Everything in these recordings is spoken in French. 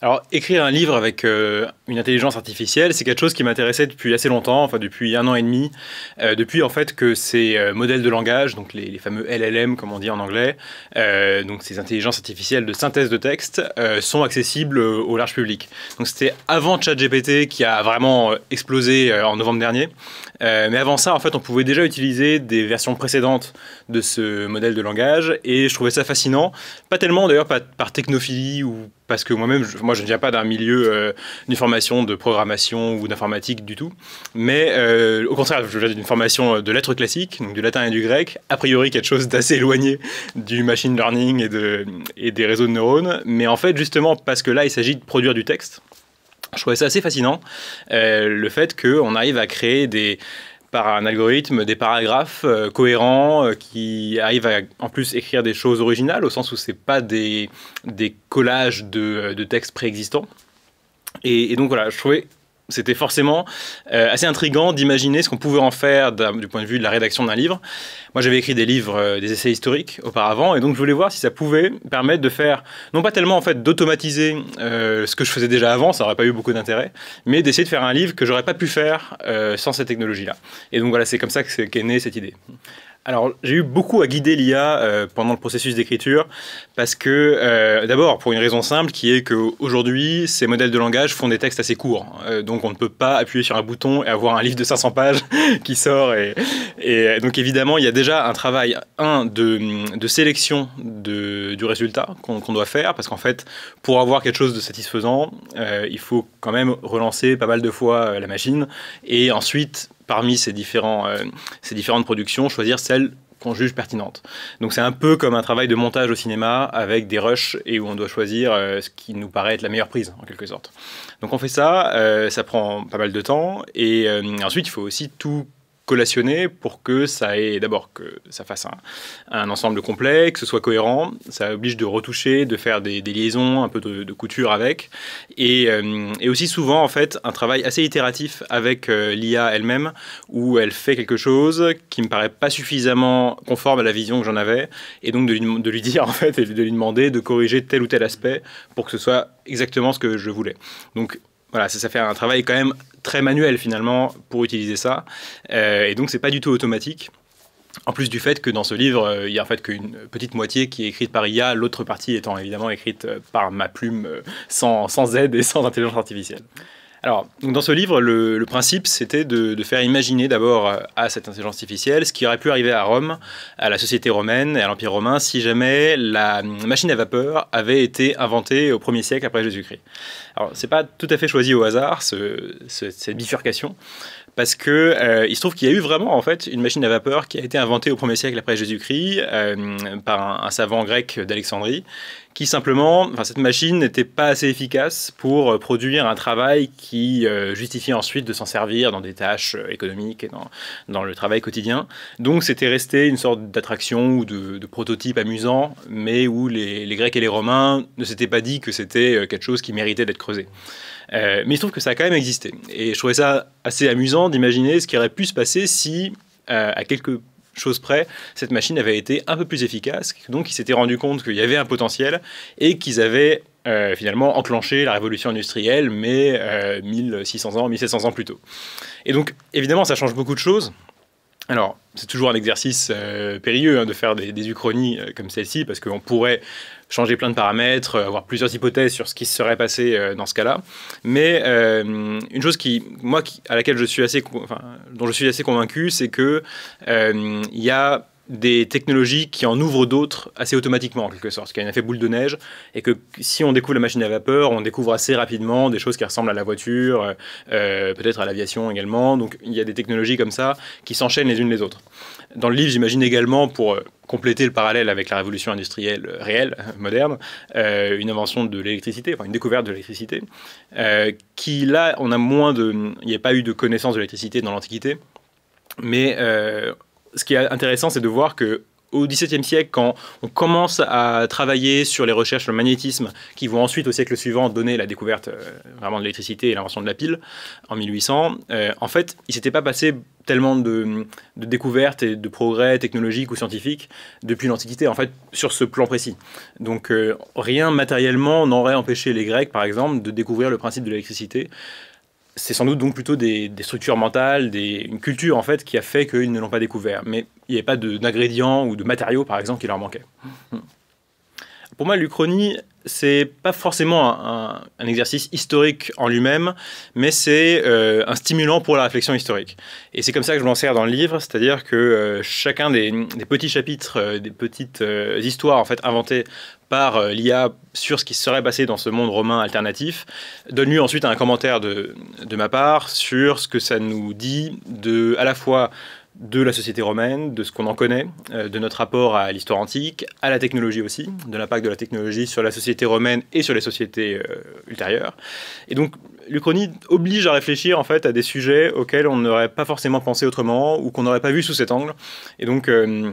Alors, écrire un livre avec euh, une intelligence artificielle, c'est quelque chose qui m'intéressait depuis assez longtemps, enfin depuis un an et demi, euh, depuis en fait que ces euh, modèles de langage, donc les, fameux LLM comme on dit en anglais, donc ces intelligences artificielles de synthèse de texte, sont accessibles au large public. Donc c'était avant ChatGPT qui a vraiment explosé en novembre dernier, mais avant ça, en fait, on pouvait déjà utiliser des versions précédentes de ce modèle de langage, et je trouvais ça fascinant, pas tellement d'ailleurs par technophilie ou parce que moi-même, je, moi, je ne viens pas d'un milieu euh, d'une formation de programmation ou d'informatique du tout, mais euh, au contraire, je viens d'une formation euh, de lettres classiques, donc du latin et du grec, a priori quelque chose d'assez éloigné du machine learning et, de, et des réseaux de neurones, mais en fait, justement, parce que là, il s'agit de produire du texte, je trouvais ça assez fascinant, le fait qu'on arrive à créer des par un algorithme des paragraphes euh, cohérents euh, qui arrivent à en plus écrire des choses originales au sens où c'est pas des, des collages de, euh, textes préexistants. Et, et, donc voilà, je trouvais c'était forcément euh, assez intrigant d'imaginer ce qu'on pouvait en faire du point de vue de la rédaction d'un livre. Moi, j'avais écrit des livres, euh, des essais historiques auparavant, et donc je voulais voir si ça pouvait permettre de faire, non pas tellement en fait d'automatiser euh, ce que je faisais déjà avant, ça n'aurait pas eu beaucoup d'intérêt, mais d'essayer de faire un livre que j'aurais pas pu faire sans cette technologie-là. Et donc voilà, c'est comme ça qu'est née cette idée. Alors, j'ai eu beaucoup à guider l'IA euh, pendant le processus d'écriture, parce que, euh, d'abord, pour une raison simple, qui est qu'aujourd'hui, ces modèles de langage font des textes assez courts. Euh, donc, on ne peut pas appuyer sur un bouton et avoir un livre de 500 pages qui sort. Et, donc, évidemment, il y a déjà un travail, un, de, sélection du résultat qu'on doit faire, parce qu'en fait, pour avoir quelque chose de satisfaisant, il faut quand même relancer pas mal de fois la machine, et ensuite parmi ces, différents, euh, ces différentes productions, choisir celles qu'on juge pertinente. Donc c'est un peu comme un travail de montage au cinéma avec des rushs et où on doit choisir euh, ce qui nous paraît être la meilleure prise en quelque sorte. Donc on fait ça, euh, ça prend pas mal de temps et ensuite il faut aussi tout collationner pour que ça ait d'abord que ça fasse un, ensemble complet, que ce soit cohérent. Ça oblige de retoucher, de faire des, liaisons, un peu de, couture avec, euh, et, aussi souvent en fait un travail assez itératif avec euh, l'IA elle-même où elle fait quelque chose qui me paraît pas suffisamment conforme à la vision que j'en avais, et donc de lui, dire en fait et de lui demander de corriger tel ou tel aspect pour que ce soit exactement ce que je voulais. Donc voilà, ça, fait un travail quand même très manuel finalement pour utiliser ça. Euh, et donc, c'est pas du tout automatique. En plus du fait que dans ce livre, euh, il y n'y a en fait qu'une petite moitié qui est écrite par IA, l'autre partie étant évidemment écrite euh, par ma plume sans, aide et sans intelligence artificielle. Alors, donc dans ce livre, le, principe, c'était de, de, faire imaginer d'abord à cette intelligence artificielle ce qui aurait pu arriver à Rome, à la société romaine et à l'Empire romain si jamais la machine à vapeur avait été inventée au 1er siècle après Jésus-Christ. Alors, c'est pas tout à fait choisi au hasard, cette bifurcation, parce que euh, il se trouve qu'il y a eu vraiment, en fait, une machine à vapeur qui a été inventée au 1er siècle après Jésus-Christ euh, par un, savant grec d'Alexandrie, qui simplement, enfin, cette machine n'était pas assez efficace pour euh, produire un travail qui justifiait ensuite de s'en servir dans des tâches économiques et dans, dans le travail quotidien. Donc c'était resté une sorte d'attraction ou de, prototype amusant, mais où les, les Grecs et les Romains ne s'étaient pas dit que c'était quelque chose qui méritait d'être euh, mais il se trouve que ça a quand même existé. Et je trouvais ça assez amusant d'imaginer ce qui aurait pu se passer si, euh, à quelque chose près, cette machine avait été un peu plus efficace. Donc ils s'étaient rendu compte qu'il y avait un potentiel et qu'ils avaient euh, finalement enclenché la révolution industrielle, mais 1600 ans, 1700 ans plus tôt. Et donc évidemment, ça change beaucoup de choses. Alors, c'est toujours un exercice euh, périlleux hein, de faire des, uchronies euh, comme celle-ci, parce qu'on pourrait changer plein de paramètres, euh, avoir plusieurs hypothèses sur ce qui se serait passé dans ce cas-là. Mais une chose qui, moi, à laquelle je suis assez, dont je suis assez convaincu, c'est que il y a des technologies qui en ouvrent d'autres assez automatiquement, en quelque sorte, qui a un effet boule de neige, et que si on découvre la machine à vapeur, on découvre assez rapidement des choses qui ressemblent à la voiture, euh, euh, peut-être à l'aviation également. Donc il y a des technologies comme ça qui s'enchaînent les unes les autres. Dans le livre, j'imagine également, pour euh, compléter le parallèle avec la révolution industrielle réelle, moderne, une invention de l'électricité, enfin une découverte de l'électricité, qui là, on a moins de... Il n'y a pas eu de connaissance de l'électricité dans l'Antiquité, mais euh, ce qui est intéressant, c'est de voir que au XVIIe siècle, quand on commence à travailler sur les recherches sur le magnétisme, qui vont ensuite au siècle suivant donner la découverte euh, vraiment de l'électricité et l'invention de la pile en 1800, euh, en fait, il s'était pas passé tellement de, découvertes et de progrès technologiques ou scientifiques depuis l'Antiquité, en fait, sur ce plan précis. Donc euh, rien matériellement n'aurait empêché les Grecs, par exemple, de découvrir le principe de l'électricité c'est sans doute donc plutôt des, structures mentales, des, une culture en fait qui a fait qu'ils ne l'ont pas découvert. Mais il n'y avait pas d'ingrédients ou de matériaux par exemple qui leur manquaient. Pour moi, l'Uchronie, c'est pas forcément un, exercice historique en lui-même, mais c'est euh, un stimulant pour la réflexion historique. Et c'est comme ça que je m'en sers dans le livre, c'est-à-dire que euh, chacun des, petits chapitres, euh, des petites histoires en fait inventées par l'IA sur ce qui serait passé dans ce monde romain alternatif, donne lui ensuite un commentaire de, de ma part sur ce que ça nous dit de à la fois de la société romaine, de ce qu'on en connaît, euh, de notre rapport à l'histoire antique, à la technologie aussi, de l'impact de la technologie sur la société romaine et sur les sociétés euh, ultérieures. Et donc, l'Uchronie oblige à réfléchir en fait à des sujets auxquels on n'aurait pas forcément pensé autrement ou qu'on n'aurait pas vu sous cet angle. Et donc, euh,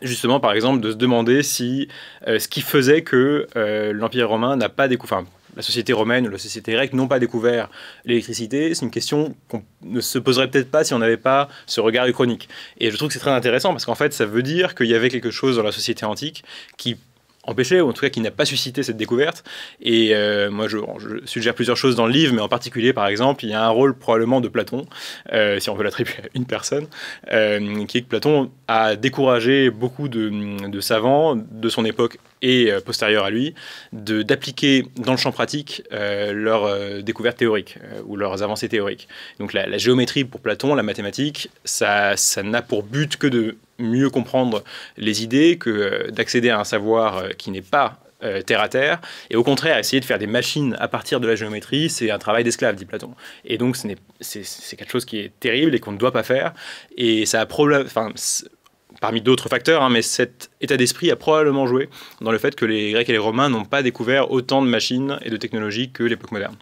justement, par exemple, de se demander si ce qui faisait que l'Empire romain n'a pas découvert, la société romaine ou la société grecque n'ont pas découvert l'électricité. C'est une question qu'on ne se poserait peut-être pas si on n'avait pas ce regard chronique. Et je trouve que c'est très intéressant parce qu'en fait, ça veut dire qu'il y avait quelque chose dans la société antique qui empêché, ou en tout cas qui n'a pas suscité cette découverte. Et euh, moi, je, suggère plusieurs choses dans le livre, mais en particulier, par exemple, il y a un rôle probablement de Platon, euh, si on veut l'attribuer à une personne, euh, qui est que Platon a découragé beaucoup de, savants de son époque et postérieure à lui, d'appliquer dans le champ pratique leurs découvertes théoriques ou leurs avancées théoriques. Donc la, géométrie pour Platon, la mathématique, ça n'a pour but que de mieux comprendre les idées que euh, d'accéder à un savoir euh, qui n'est pas euh, terre à terre, et au contraire, essayer de faire des machines à partir de la géométrie, c'est un travail d'esclave, dit Platon. Et donc, c'est quelque chose qui est terrible et qu'on ne doit pas faire. Et ça a problème. parmi d'autres facteurs, hein, mais cet état d'esprit a probablement joué dans le fait que les Grecs et les Romains n'ont pas découvert autant de machines et de technologies que l'époque moderne.